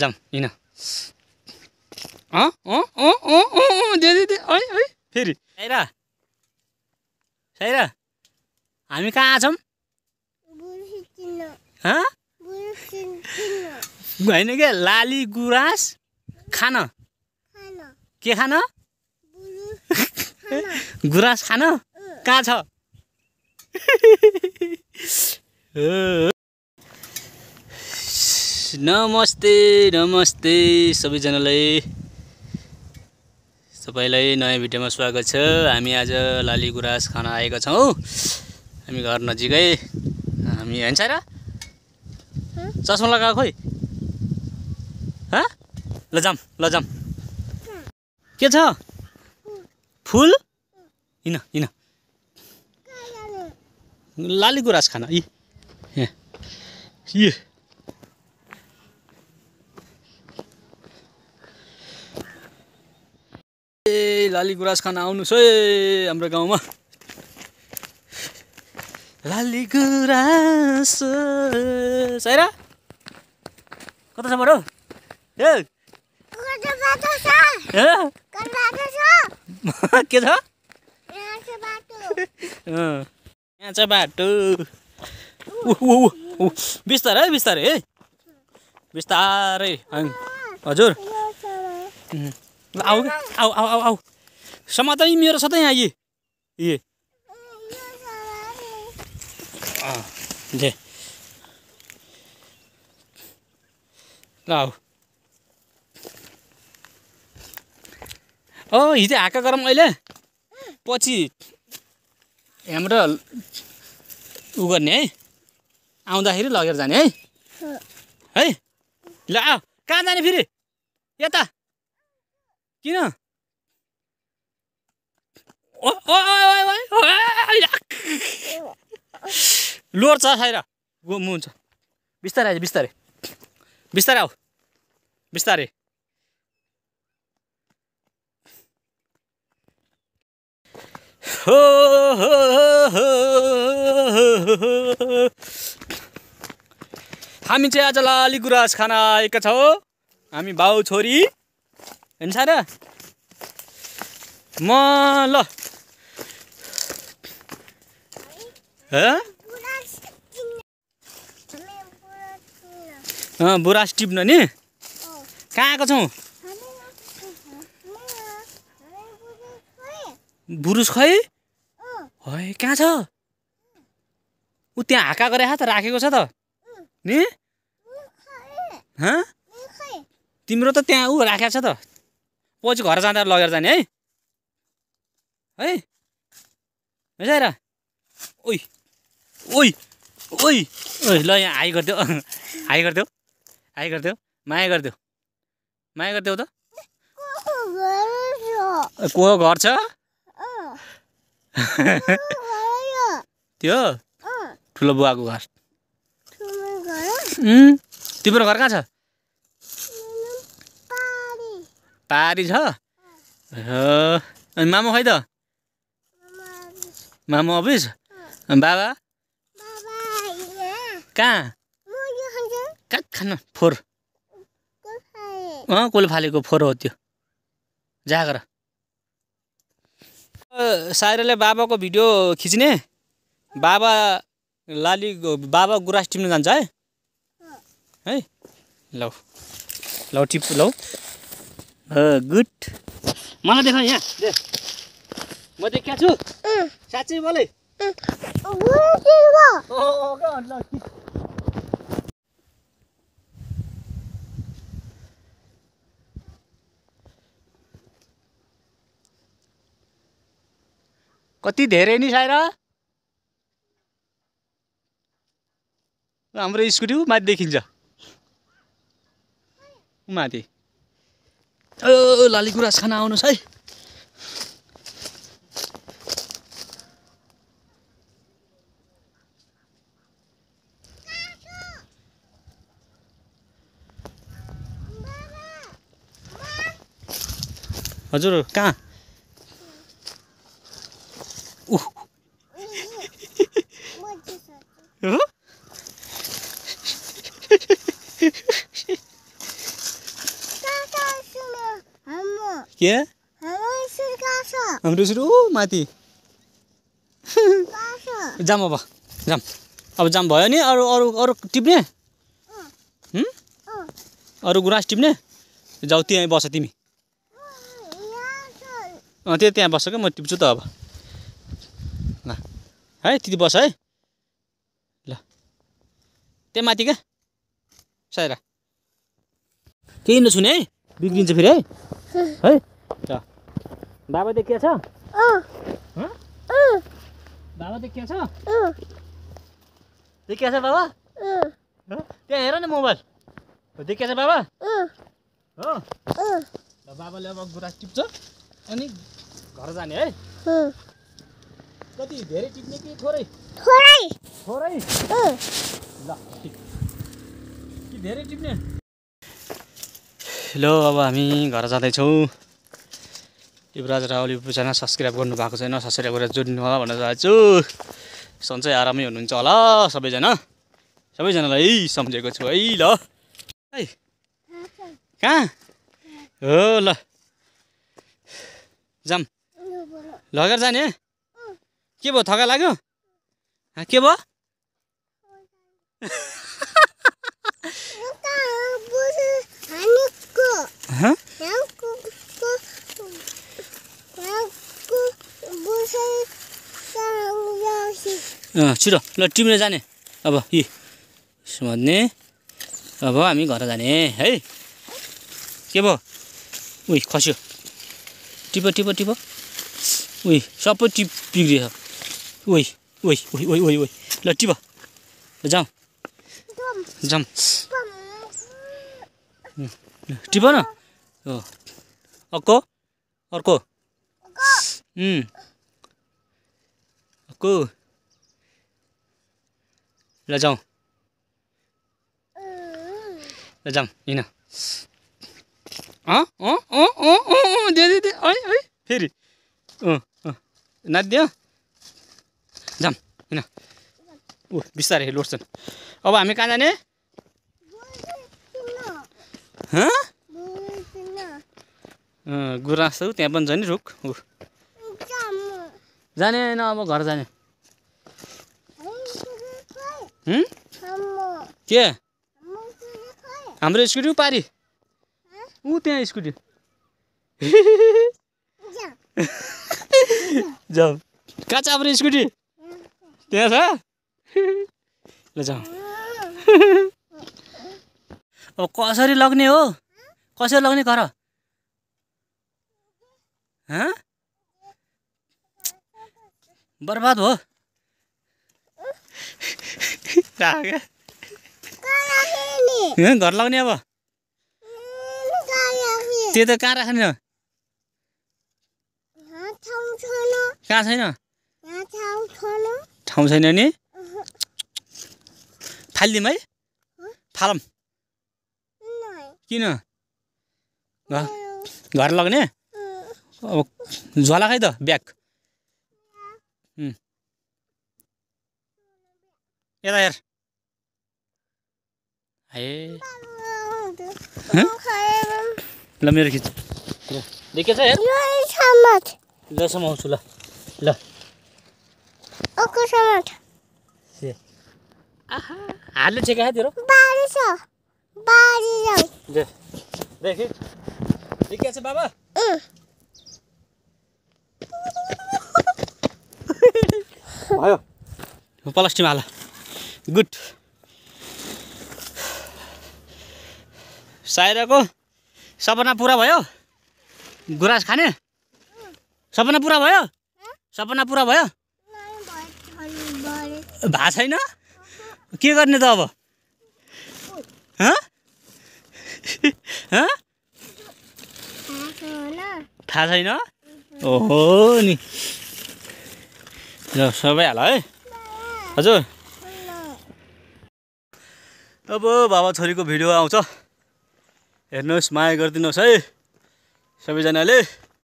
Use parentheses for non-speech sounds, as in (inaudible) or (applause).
जाऊँ हिँड अँ अँ अँ अँ दे दे दे फेरि साइरा साइरा हामी कहाँ छौँ होइन क्या लाली गुराँस खान के खान गुराँस खान कहाँ छ नमस्ते नमस्ते सबैजनालाई सबैलाई नयाँ भिडियोमा स्वागत छ हामी आज लाली गुराँस खान आएका छौँ हामी घर नजिकै हामी होइन र चस्मा लगाएको खोइ ल लजाम के छ फुल हिँड हिँड लाली गुराँस खान यी लाली गुराँस खान आउनुहोस् है हाम्रो गाउँमा लाली गुराँस साइरा छ हो ए (laughs) के छ यहाँ छ बाटो बिस्तारै है बिस्तारै है बिस्तारै हजुर आऊ आऊ आऊ आऊ समाधान मेरो सधैँ यी ए ले ल औ हिजो हाका गरौँ अहिले पछि हाम्रो उ गर्ने है आउँदाखेरि लगेर जाने है है ल कहाँ जाने फेरि यता किन छ खाएर गोमु हुन्छ बिस्तारै आइज बिस्तारै बिस्तारै आऊ बिस्तारै हो हामी चाहिँ आज लाली गुराँस खान आएका छौँ हामी भाउ छोरी होइन र म ल बुरास टिप्न नि कहाँ आएको छौ बुरुस खै है कहाँ छ ऊ त्यहाँ हाका गरे त राखेको छ त नि तिम्रो त त्यहाँ ऊ राखेको छ त पछि घर जाँदा लगेर जाने है है ओइ ओइ ओइ ओइ ल यहाँ हाई गरिदेऊ (laughs) हाई गरिदेऊ हाई गरिदेऊ माया गरिदेऊ माया गरिदेऊ त को घर छ त्यो ठुलो बुवाको घर तिम्रो घर कहाँ छ पारी छ अनि मामु खै त मामु अफिस बाबा कहाँ कहाँ खानु फोहोर अँ फालेको फोहोर हो त्यो जागर सायरले बाबाको भिडियो खिच्ने बाबा लाली बाबा गुराँस टिप्न जान्छ है है लौ लौ टिप लौ गुड मलाई देख यहाँ म देखाएको छु साँच्चै मलाई कति धेरै नि सायरा हाम्रो स्कुटी ऊ माथि देखिन्छ माथि ओ लाली गुराँस खाना आउनुहोस् है हजुर कहाँ के हाम्रो सुरु ऊ माथि (laughs) जाम अब जाम अब जाम भयो नि अरू अरू अरू टिप्ने अरू गुराँस टिप्ने जाऊ त्यहीँ बस तिमी अँ त्यही त्यहाँ बस क्या म टिप्छु त अब ल है त्यति बस है ल त्यहाँ माथि क्या सायरा केही नसुने है बिग्रिन्छ फेरि है है बाबा देखिया छ बाबा देखिया छ देखिया छ बाबा त्यहाँ हेर न मोबाइल देखिया छ बाबा हो बाबाले अब गुरा टिप्छ अनि घर जाने है कति धेरै टिप्ने कि थोरै थोरै थोरै ल कि धेरै टिप्ने ल अब हामी घर जाँदैछौँ युवराज युट्युब च्यानल सब्सक्राइब गर्नुभएको छैन सब्सक्राइब गरेर जोड्नु होला भनेर चाहन्छु सन्चै आरामै हुनुहुन्छ होला सबैजना सबैजनालाई सम्झेको छु है ल है कहाँ हो ल जाम लगेर जाने के भयो थका लाग्यो के भयो छिटो ल टिमले जाने अब यी सुने अब हामी घर जाने है के भयो उही खस्यो टिप टिप टिप उही सबै टिप बिग्रियो उही उही उही उही उही उही ल टिप जाउँ जाउँ टिप न अर्को अर्को अर्को ल जाउँ ल जाउँ हिँड अँ अँ दे दे दे ऐ ऐ फेरि अँ अँ नाच्दियो जाम होइन ऊ बिस्तारै लोड्छन् अब हामी कहाँ जाने गुराँस त्यहाँ पनि छ नि रुख ऊ जाने होइन अब घर जाने के हाम्रो स्कुटी पारी ऊ त्यहाँ स्कुटी जाऊ कहाँ छ हाम्रो स्कुटी त्यहाँ छ ल जाऊ अब कसरी लग्ने हो कसरी लग्ने गर बर्बाद हो घर लगाउने अब त्यो त कहाँ राख्ने कहाँ छैन ठाउँ छैन नि फालिदिउँ है फालौँ किन घर लग्ने अब झोला खै त ब्याग यता हेर है ल मेरो खिच ल देखेछ हेर ल समाउँछु ल ल हाल्नु ठिक तेरो देखि छ बाबा भयो प्लास्टिकमा हाल गुड सायराको सपना पुरा भयो गुराँस खाने सपना पुरा भयो सपना पुरा भयो भएको छैन के गर्ने त अब थाहा छैन ओहो नि ल सबै हाल है हजुर अब बाबा छोरीको भिडियो आउँछ हेर्नुहोस् माया गरिदिनुहोस् है सबैजनाले